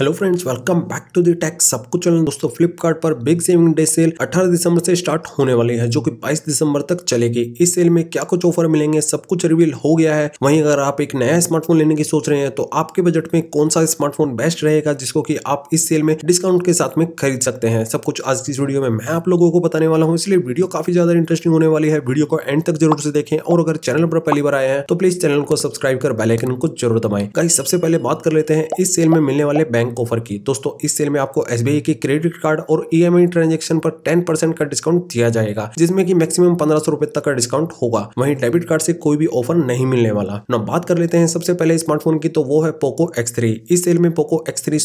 hello friends welcome back to the tax सबको channel दोस्तों फ्लिपकार्ट पर बिग सेविंग डे सेल 18 दिसंबर से स्टार्ट होने वाली है जो कि 22 दिसंबर तक चलेगी इस सेल में क्या कुछ ऑफर मिलेंगे सब कुछ रिवील हो गया है वहीं अगर आप एक नया स्मार्टफोन लेने की सोच रहे हैं तो आपके बजट में कौन सा स्मार्टफोन बेस्ट रहेगा जिसको की आप इस सेल में डिस्काउंट के साथ में खरीद सकते हैं सब कुछ आज की वीडियो में मैं आप लोगों को बताने वाला हूँ इसलिए वीडियो काफी ज्यादा इंटरेस्टिंग होने वाली है वीडियो को एंड तक जरूर से देखें और अगर चैनल पर पहली बार आए हैं तो प्लीज चैनल को सब्सक्राइब कर बेलाइकन को जरूर दबाएं सबसे पहले बात कर लेते हैं इस सेल में मिलने वाले बैंक ऑफर की दोस्तों इस सेल में आपको एस के क्रेडिट कार्ड और ई एम ट्रांजेक्शन पर टेन का डिस्काउंट दिया जाएगा जिसमें की मैक्सिमम पंद्रह सौ तक का डिस्काउंट होगा वहीं डेबिट कार्ड से कोई भी ऑफर नहीं मिलने वाला ना बात कर लेते हैं सबसे पहले स्मार्टफोन की तो वो है पोको एक्स इस सेल में पोको एक्स थ्री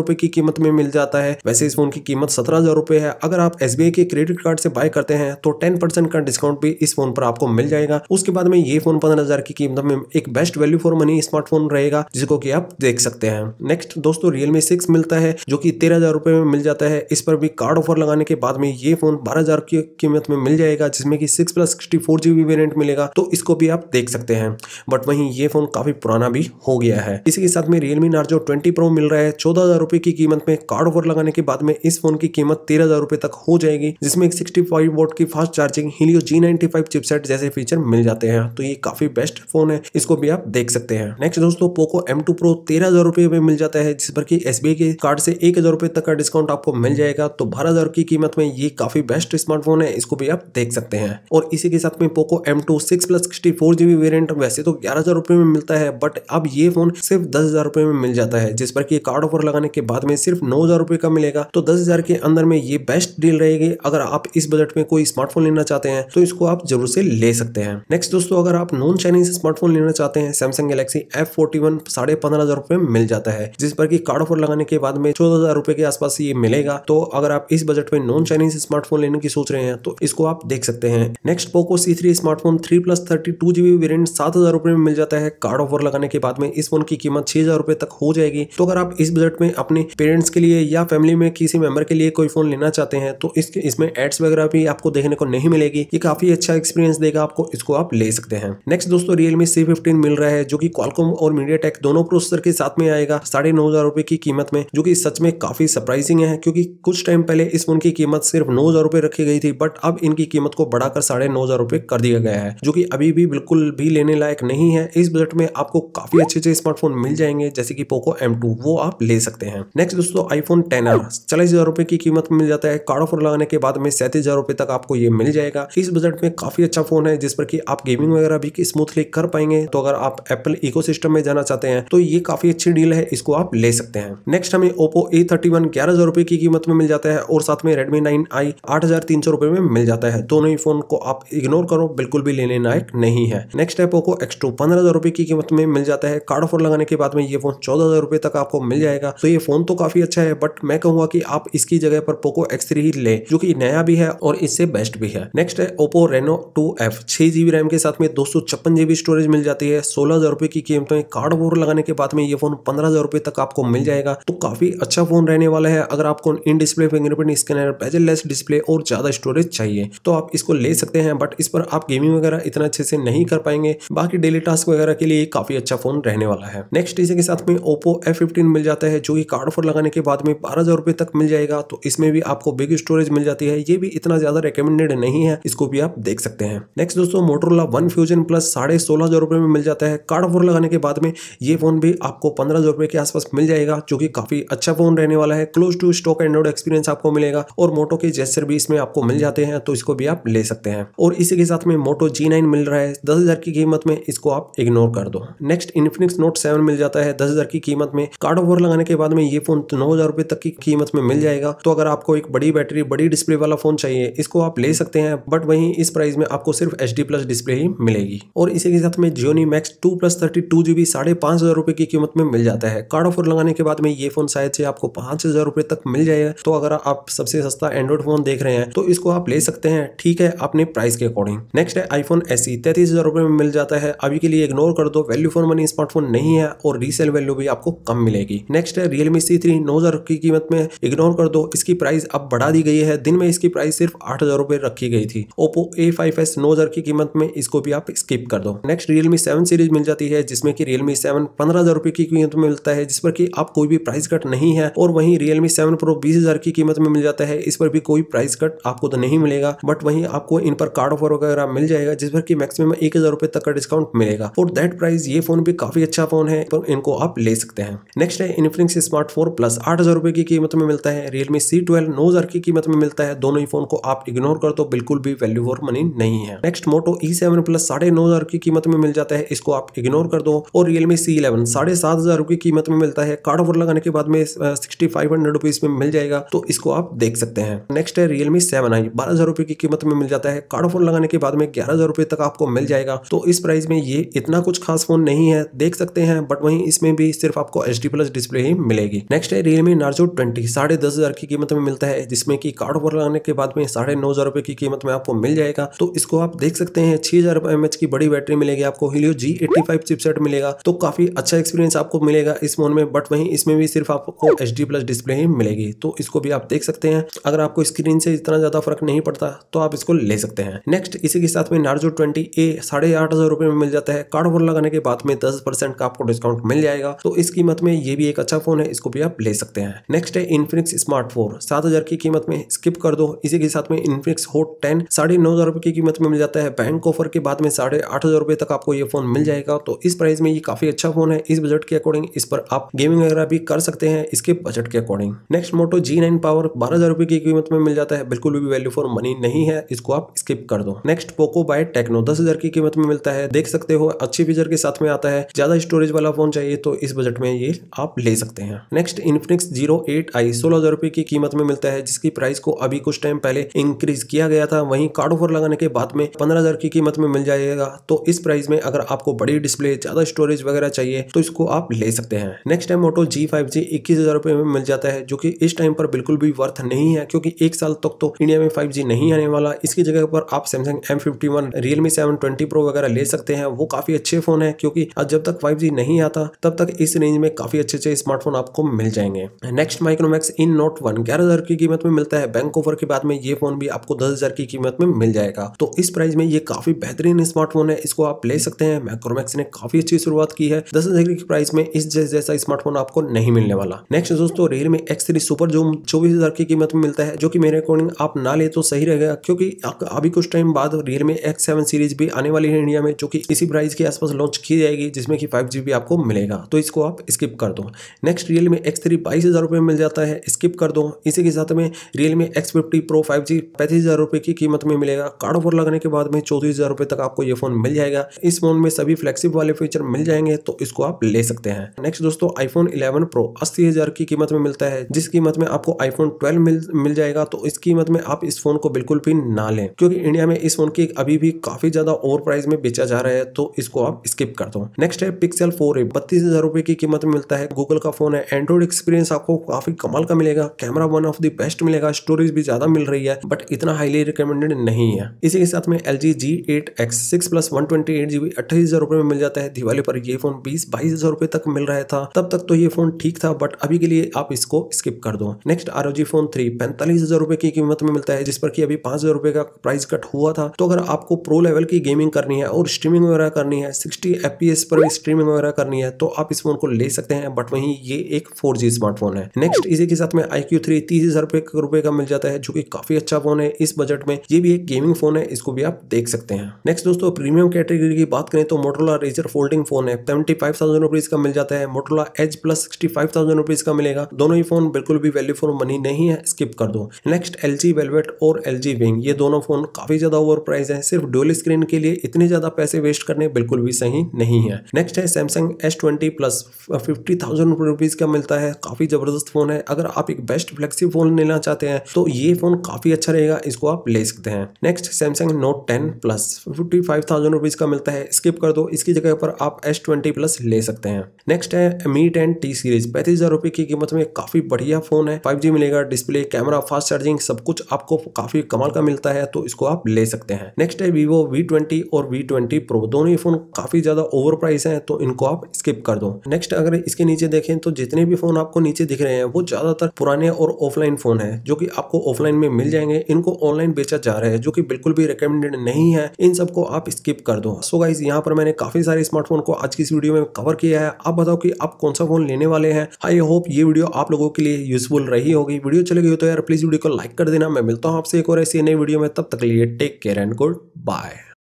रुपए की कीमत में मिल जाता है वैसे इस फोन की कीमत सत्रह हजार रुपए है अगर आप एस के क्रेडिट कार्ड से बाय करते हैं तो टेन का डिस्काउंट भी इस फोन पर आपको मिल जाएगा उसके बाद में ये फोन पंद्रह हजार की कीमत में एक best value for money smartphone रहेगा जिसको की आप देख सकते हैं नेक्स्ट दोस्तों रियलमी सिक्स मिलता है जो कि तेरह हजार रुपए में मिल जाता है इस पर भी कार्ड ऑफर लगाने के बाद में ये फोन बारह हजार की कीमत में मिल जाएगा जिसमें कि six plus sixty four GB variant मिलेगा तो इसको भी आप देख सकते हैं बट वहीं ये फोन काफी पुराना भी हो गया है इसी के साथ में रियलमी नार्जो ट्वेंटी प्रो मिल रहा है चौदह हजार रुपए की कीमत में कार्ड ऑफर लगाने के बाद में इस फोन की कीमत तेरह हजार रुपए तक हो जाएगी जिसमें सिक्सटी फाइव वोट की fast charging Helio G ninety five chipset जैसे फीचर मिल जाते हैं तो ये काफी बेस्ट फोन है इसको भी आप देख सकते हैं नेक्स्ट दोस्तों पोको एम टू प्रो तेरह हजार रुपए में मिल जाता है जिस पर कि एस के कार्ड से एक हजार रुपए तक का डिस्काउंट आपको मिल जाएगा तो बारह हजार की कीमत में ये काफी बेस्ट स्मार्टफोन है इसको भी आप देख सकते हैं और इसी के साथ में Poco M two six plus sixty four GB variant वैसे तो ग्यारह हजार रुपए में मिलता है बट अब ये फोन सिर्फ दस हजार रुपए में मिल जाता है जिस पर की कार्ड ऑफर लगाने के बाद में सिर्फ नौ हजार रुपए का मिलेगा तो दस हजार के अंदर में ये बेस्ट डील रहेगी अगर आप इस बजट में कोई स्मार्टफोन लेना चाहते हैं तो इसको आप जरूर से ले सकते हैं नेक्स्ट दोस्तों अगर आप नॉन चाइनीज स्मार्टफोन लेना चाहते हैं Samsung Galaxy F forty one साढ़े पंद्रह हजार रुपए मिल जाता है जिस पर की कार्ड स्मार्टफोन लगाने के बाद में चौदह हजार रुपए के आसपास ये मिलेगा तो अगर आप इस बजट में नॉन चाइनीज स्मार्टफोन लेने की सोच रहे हैं तो इसको आप देख सकते हैं next Poco C three smartphone three plus thirty two GB variant सात हजार रुपए में मिल जाता है कार्ड ऑफर लगाने के बाद में इस फोन की कीमत छह हजार रुपए तक हो जाएगी तो अगर आप इस बजट में अपने पेरेंट्स के लिए या फैमिली में किसी मेंबर के लिए कोई फोन लेना चाहते हैं तो इसके इसमें एड्स वगैरह भी आपको देखने को नहीं मिलेगी ये काफी अच्छा एक्सपीरियंस देगा आपको इसको आप ले सकते हैं नेक्स्ट दोस्तों रियलमी सी फिफ्टीन मिल रहा है जो की क्वालकॉम और मीडिया दोनों प्रोसेसर के साथ में आएगा साढ़े नौ हजार रुपए की की कीमत में जो कि सच में काफी सरप्राइजिंग है क्योंकि कुछ टाइम पहले इस फोन की कीमत सिर्फ नौ हजार रुपए रखी गई थी बट अब इनकी कीमत को बढ़ाकर साढ़े नौ हजार रुपए कर दिया गया है जो कि अभी भी बिल्कुल भी लेने लायक नहीं है इस बजट में आपको काफी अच्छे अच्छे स्मार्टफोन मिल जाएंगे जैसे कि पोको एम वो आप ले सकते हैं नेक्स्ट दोस्तों आईफोन टेन आर चालीस हजार रुपए की कीमत मिल जाता है कार्ड ऑफर लगाने के बाद में सैंतीस हजार रुपए तक आपको ये मिल जाएगा इस बजट में काफी अच्छा फोन है जिस पर कि आप गेमिंग वगैरह भी स्मूथली कर पाएंगे तो अगर आप एप्पल इको में जाना चाहते हैं तो ये काफी अच्छी डील है इसको आप ले सकते हैं हैं नेक्स्ट हमें ओप्पो ए थर्टी वन ग्यारह हजार रुपए की कीमत में मिल जाता है और साथ में रेडमी नाइन आई आठ हजार तीन सौ रुपए में मिल जाता है दोनों ही फोन को आप इग्नोर करो बिल्कुल भी लेने लायक नहीं है नेक्स्ट है पोको एक्स टू पंद्रह हजार रुपए की कीमत में मिल जाता है कार्ड ऑफर लगाने के बाद में ये फोन चौदह हजार रुपए तक आपको मिल जाएगा तो ये फोन तो काफी अच्छा है बट मैं कहूंगा की आप इसकी जगह पर पोको एक्स थ्री ही ले जो की नया भी है और इससे बेस्ट भी है नेक्स्ट है ओप्पो रेनो टू एफ छह जीबी रैम के साथ में दो सौ छप्पन जीबी स्टोरेज मिल जाती है सोलह हजार रुपए की कीमत में कार्ड ऑफर लगाने के बाद में ये फोन पंद्रह हजार रुपए तक आपको मिल जाएगा जाएगा तो काफी अच्छा फोन रहने वाला है अगर आपको in display fingerprint scanner bezelless display और ज्यादा स्टोरेज चाहिए तो आप इसको ले सकते हैं बट इस पर आप गेमिंग वगैरह इतना अच्छे से नहीं कर पाएंगे बाकी डेली टास्क वगैरह के लिए काफी अच्छा फोन रहने वाला है नेक्स्ट इसी के साथ में ओप्पो एफ मिल जाता है जो कि कार्ड फोर लगाने के बाद में बारह हजार तक मिल जाएगा तो इसमें भी आपको बिग स्टोरेज मिल जाती है ये भी इतना ज्यादा रिकमेंडेड नहीं है इसको भी आप देख सकते हैं नेक्स्ट दोस्तों मोटरला वन फ्यूजन प्लस साढ़े सोलह हजार रुपये में मिल जाता है कार्ड फोर लगाने के बाद में ये फोन भी आपको पंद्रह हजार रुपये के आसपास मिल जाएगा जो कि काफी अच्छा फोन रहने वाला है close to stock Android experience आपको मिलेगा और मोटो के जेस्टर भी इसमें आपको मिल जाते हैं तो इसको भी आप ले सकते हैं और इसी के साथ में मोटो जी नाइन मिल रहा है दस हजार की कीमत में इसको आप इग्नोर कर दो नेक्स्ट इन्फिनिक्स नोट सेवन मिल जाता है दस हजार की कीमत में कार्ड ओवर लगाने के बाद में ये फोन तो नौ हजार रुपए तक की कीमत में मिल जाएगा तो अगर आपको एक बड़ी बैटरी बड़ी डिस्प्ले वाला फोन चाहिए इसको आप ले सकते हैं बट वहीं इस प्राइस में आपको सिर्फ एच प्लस डिस्प्ले ही मिलेगी और इसी के साथ में Gionee Max two plus thirty two GB साढ़े पांच हजार रुपए की कीमत में मिल जाता है कार्ड ऑफर लगाने के बाद में ये फोन शायद से आपको पांच हज़ार रुपए तक मिल जाएगा तो अगर आप सबसे सस्ता एंड्रॉइड फोन देख रहे हैं तो इसको आप ले सकते हैं ठीक है अपने प्राइस के अकॉर्डिंग नेक्स्ट है आईफोन एस ई e, तैतीस हज़ार रुपए में मिल जाता है अभी के लिए इग्नोर कर दो वैल्यू फोन मनी स्मार्टफोन नहीं है और रीसेल वैल्यू भी आपको कम मिलेगी नेक्स्ट है रियलमी सी थ्री नौ हज़ार की कीमत में इग्नोर कर दो इसकी प्राइस अब बढ़ा दी गई है दिन में इसकी प्राइस सिर्फ आठ हज़ार रुपये रखी गई थी ओप्पो ए फाइव एस नौ हज़ार की कीमत में इसको भी आप स्किप कर दो नेक्स्ट रियलमी सेवन सीरीज मिल जाती है जिसमें की रियलमी सेवन पंद्रह हज़ार रुपए की कीमत में मिलता है जिस पर की आप कोई भी प्राइस कट नहीं है और वहीं रियलमी सेवन प्रो बीस हजार की कीमत में मिल जाता है इस पर भी कोई प्राइस कट आपको तो नहीं मिलेगा बट वहीं आपको इन पर कार्ड ऑफर वगैरह मिल जाएगा जिस पर की मैक्सिमम एक हजार रुपए तक का डिस्काउंट मिलेगा और दैट प्राइस ये फोन भी काफी अच्छा फोन है पर इनको आप ले सकते हैं नेक्स्ट है इन्फिनिक्स स्मार्ट फोन प्लस आठ हजार रुपए की कीमत में मिलता है रियलमी सी ट्वेल्व नौ हजार की कीमत में मिलता है दोनों ही फोन को आप इग्नोर कर तो बिल्कुल भी वैल्यू फॉर मनी नहीं है next Moto E seven plus साढ़े नौ हजार की कीमत में मिल जाता है इसको आप इग्नोर कर दो और रियलमी सी इलेवन साढ़े सात हजार की कीमत में मिलता है कार्ड ऑफर लगाने के बाद में सिक्सटी फाइव हंड्रेड रुपीज में मिल जाएगा तो इसको आप देख सकते हैं नेक्स्ट है रियलमी सेवन आई बारह हजार रुपए की कीमत में मिल जाता है कार्ड फोन लगाने के बाद में ग्यारह हजार रुपए तक आपको मिल जाएगा तो इस प्राइस में ये इतना कुछ खास फोन नहीं है देख सकते हैं बट वही इसमें भी सिर्फ आपको एच प्लस डिस्प्ले ही मिलेगी नेक्स्ट है रियलमी नार्जो ट्वेंटी साढ़े दस हजार की कीमत में मिलता है जिसमें की कार्ड फोन लगाने के बाद में साढ़े नौ हजार रुपए की कीमत में आपको मिल जाएगा तो इसको आप देख सकते हैं छह हजार की बड़ी बैटरी मिलेगी आपको Helio G eighty five chipset मिलेगा तो काफी अच्छा एक्सपीरियंस आपको मिलेगा इस फोन में बट वहीं इसमें भी सिर्फ आपको एच डी प्लस डिस्प्ले ही मिलेगी तो इसको भी आप देख सकते हैं अगर आपको स्क्रीन से इतना ज़्यादा फर्क नहीं पड़ता तो आप इसको ले सकते हैं नेक्स्ट इसी के साथ में नार्जो ट्वेंटी ए साढ़े आठ हज़ार रुपए में मिल जाता है कार्ड ओवर लगाने के बाद में दस परसेंट का आपको डिस्काउंट मिल जाएगा तो इस कीमत में ये भी एक अच्छा फ़ोन है इसको भी आप ले सकते हैं नेक्स्ट है इन्फिनिक्स स्मार्ट फोर सात हज़ार की कीमत में स्किप कर दो इसी के साथ में इन्फिनिक्स होट टेन साढ़े नौ हज़ार रुपए की कीमत में मिल जाता है बैंक ऑफर के बाद में साढ़े आठ हज़ार रुपए तक आपको ये फ़ोन मिल जाएगा तो इस प्राइस में ये काफ़ी अच्छा फ़ोन है इस बजट के अकॉर्डिंग इस पर आप गेमिंग वगैरह वगैरह भी कर सकते हैं इसके बजट के according next Moto G nine power बारह हजार रुपए की कीमत में मिल जाता है बिल्कुल भी वैल्यू फॉर मनी नहीं है इसको आप स्किप कर दो नेक्स्ट पोको बाय टेक्नो दस हजार की कीमत में मिलता है देख सकते हो अच्छे फीचर के साथ में आता है ज्यादा स्टोरेज वाला फोन चाहिए तो इस बजट में ये आप ले सकते हैं next Infinix zero eight I सोलह हजार रुपए की कीमत में मिलता है जिसकी प्राइस को अभी कुछ टाइम पहले इंक्रीज किया गया था वहीं कार्ड ऑफर लगाने के बाद में पंद्रह हजार की कीमत में मिल जाएगा तो इस प्राइस में अगर आपको बड़ी डिस्प्ले ज्यादा स्टोरेज वगैरह चाहिए तो इसको आप ले सकते हैं नेक्स्ट है मोटो G9 जी फाइव जी इक्कीस हज़ार रुपए में मिल जाता है जो कि इस टाइम पर बिल्कुल भी वर्थ नहीं है क्योंकि एक साल तक तो इंडिया में फाइव जी नहीं आने वाला इसकी जगह पर आप Samsung M fifty one Realme seven twenty pro वगैरह ले सकते हैं वो काफ़ी अच्छे फ़ोन है क्योंकि जब तक फाइव जी नहीं आता तब तक इस रेंज में काफ़ी अच्छे अच्छे स्मार्टफोन आपको मिल जाएंगे next Micromax in Note one ग्यारह हज़ार की कीमत में मिलता है बैंक ऑफर के बाद में ये फ़ोन भी आपको दस हज़ार की कीमत में मिल जाएगा तो इस प्राइस में ये काफ़ी बेहतरीन स्मार्टफोन है इसको आप ले सकते हैं माइक्रोमैक्स ने काफ़ी अच्छी शुरुआत की है दस हज़ार की प्राइस में इस जैसा स्मार्टफोन आपको नहीं मिलने वाला नेक्स्ट दोस्तों रियलमी एक्स थ्री सुपर जो चौबीस हजार की कीमत में मिलता है जो कि मेरे अकॉर्डिंग आप ना ले तो सही रहेगा क्योंकि अभी कुछ टाइम बाद रियलमी एक्स सेवन सीरीज भी आने वाली है इंडिया में जो कि इसी प्राइस के आसपास लॉन्च की जाएगी जिसमें कि फाइव जी आपको मिलेगा तो इसको आप स्किप कर दो नेक्स्ट रियलमी एक्स थ्री बाईस हज़ार रुपये में मिल जाता है स्किप कर दो इसी के साथ में Realme X fifty pro five G पैंतीस हज़ार रुपये की कीमत में मिलेगा कार्ड ऑफर लगने के बाद में चौतीस हज़ार रुपये तक आपको ये फोन मिल जाएगा इस फोन में सभी फ्लेक्सिब वाले फीचर मिल जाएंगे तो इसको आप ले सकते हैं नेक्स्ट दोस्तों आईफोन 11 प्रो अस्सी हज़ार की कीमत में मिलता है जिस कीमत में आपको आईफोन 12 मिल मिल जाएगा तो इस कीमत में आप इस फोन को बिल्कुल भी ना लें क्योंकि इंडिया में इस फोन की अभी भी काफी ज्यादा ओवर प्राइस में बेचा जा रहा है तो इसको आप स्किप कर दो नेक्स्ट है पिक्सल फोर ए बत्तीस हजार रुपए की कीमत में मिलता है गूगल का फोन है एंड्रॉइड एक्सपीरियंस आपको काफी कमाल का मिलेगा camera one of the best मिलेगा स्टोरेज भी ज्यादा मिल रही है बट इतना हाईली रिकमेंडेड नहीं है इसी के साथ में L G G eight X six plus one twenty eight GB अट्ठाईस हजार रुपए में मिल जाता है दिवाली पर ये फोन बीस बाईस हजार रुपए तक मिल रहा था तब तक तो ये फ़ोन ठीक था बट अभी के लिए आप इसको स्किप कर दो नेक्स्ट आर फोन थ्री पैंतालीस हजार रुपए की कीमत में मिलता है जिस पर कि अभी पांच हजार रुपए का प्राइस कट हुआ था तो अगर आपको प्रो लेवल की गेमिंग करनी है और स्ट्रीमिंग वगैरह करनी है सिक्सटी एफ पर भी स्ट्रीमिंग वगैरह करनी है तो आप इस फोन को ले सकते हैं बट वही ये एक फोर स्मार्टफोन है नेक्स्ट इसी के साथ में आई क्यू थ्री तीस हजार रुपए का मिल जाता है जो की काफी अच्छा फोन है इस बजट में ये भी एक गेमिंग फोन है इसको भी आप देख सकते हैं नेक्स्ट दोस्तों प्रीमियम कैटेगरी की बात करें तो मोटोला रेजर फोल्डिंग फोन है सेवेंटी फाइव थाउजेंड रुपीज का मिल जाता है Motorola H plus sixty five thousand rupees का मिलेगा दोनों ही फोन बिल्कुल भी वैल्यू फॉर मनी नहीं है स्किप कर दो नेक्स्ट एल जी वेलवेट और एल जी विंग ये दोनों फोन काफी ज्यादा ओवर प्राइस है सिर्फ डोल स्क्रीन के लिए इतने ज्यादा पैसे वेस्ट करने बिल्कुल भी सही नहीं है नेक्स्ट है Samsung S twenty plus fifty thousand rupees का मिलता है काफी जबरदस्त फोन है अगर आप एक बेस्ट फ्लेक्सी फोन लेना चाहते हैं तो ये फोन काफी अच्छा रहेगा इसको आप ले सकते हैं next Samsung Note ten plus fifty five thousand rupees का मिलता है स्किप कर दो इसकी जगह पर आप एस ट्वेंटी प्लस ले सकते हैं नेक्स्ट है Mi ten T thirty series पैंतीस हजार रुपए की कीमत में काफी बढ़िया फोन है फाइव मिलेगा डिस्प्ले कैमरा फास्ट चार्जिंग सब कुछ आपको काफी कमाल का मिलता है तो इसको आप ले सकते हैं नेक्स्ट है वीवो वी और वी ट्वेंटी प्रो दोनों ही फोन काफी ज्यादा ओवर प्राइस है तो इनको आप स्किप कर दो नेक्स्ट अगर इसके नीचे देखें तो जितने भी फोन आपको नीचे दिख रहे हैं वो ज्यादातर पुराने और ऑफलाइन फोन है जो की आपको ऑफलाइन में मिल जाएंगे इनको ऑनलाइन बेचा जा रहा है जो की बिल्कुल भी रिकमेंडेड नहीं है इन सबको आप स्किप कर दो सो गाइज यहाँ पर मैंने काफी सारे स्मार्टफोन को आज की इस वीडियो में कवर किया है आप बताओ कि आप कौन सा फोन लेने देने वाले हैं आई होप ये वीडियो आप लोगों के लिए यूजफुल रही होगी वीडियो चले गई हो तो यार प्लीज वीडियो को लाइक कर देना मैं मिलता हूँ आपसे एक और ऐसी नई वीडियो में तब तक लिए take care and good bye